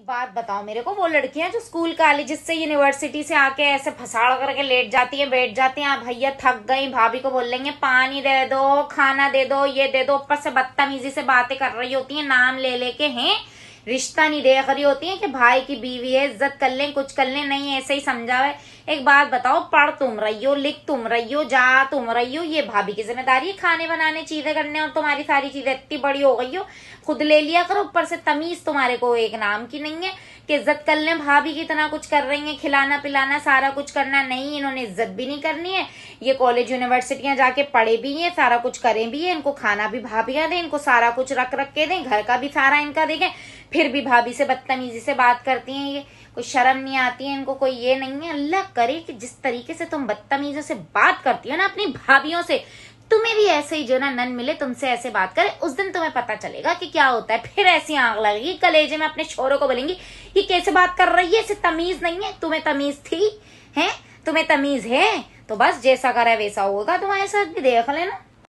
एक बात बताओ मेरे को वो लड़कियां जो स्कूल कॉलेज से यूनिवर्सिटी से आके ऐसे फसाड़ करके लेट जाती हैं बैठ जाती हैं हाँ भैया थक गई भाभी को बोल लेंगे पानी दे दो खाना दे दो ये दे दो ऊपर से बदतमीजी से बातें कर रही होती हैं नाम ले लेके हैं रिश्ता नहीं दे रही होती है कि भाई की बीवी है इज्जत कर लें कुछ कर लें नहीं ऐसे ही समझा हुआ एक बात बताओ पढ़ तुम रही हो लिख तुम रही हो जा तुम रही हो ये भाभी की जिम्मेदारी है खाने बनाने चीजें करने और तुम्हारी सारी चीजें इतनी बड़ी हो गई हो खुद ले लिया करो ऊपर से तमीज तुम्हारे को एक नाम की नहीं है कि इज्जत कर लें भाभी की तरह कुछ कर रही है खिलाना पिलाना सारा कुछ करना नहीं इन्होंने इज्जत भी नहीं करनी है ये कॉलेज यूनिवर्सिटियां जाके पढ़े भी है सारा कुछ करें भी है इनको खाना भी भाभी दें इनको सारा कुछ रख रख के दें घर का भी सारा इनका देखें फिर भी भाभी से बदतमीजी से बात करती हैं ये कोई शर्म नहीं आती है इनको कोई ये नहीं है अल्लाह करे कि जिस तरीके से तुम बदतमीजों से बात करती हो ना अपनी भाभीियों से तुम्हें भी ऐसे ही जो ना नन मिले तुमसे ऐसे बात करे उस दिन तुम्हें पता चलेगा कि क्या होता है फिर ऐसी आग लगेगी कलेजे में अपने शोरों को बोलेंगी ये कैसे बात कर रही है इसे तमीज नहीं है तुम्हें तमीज थी है तुम्हें तमीज है तो बस जैसा करा वैसा होगा तुम्हारे तो साथ भी देख लेना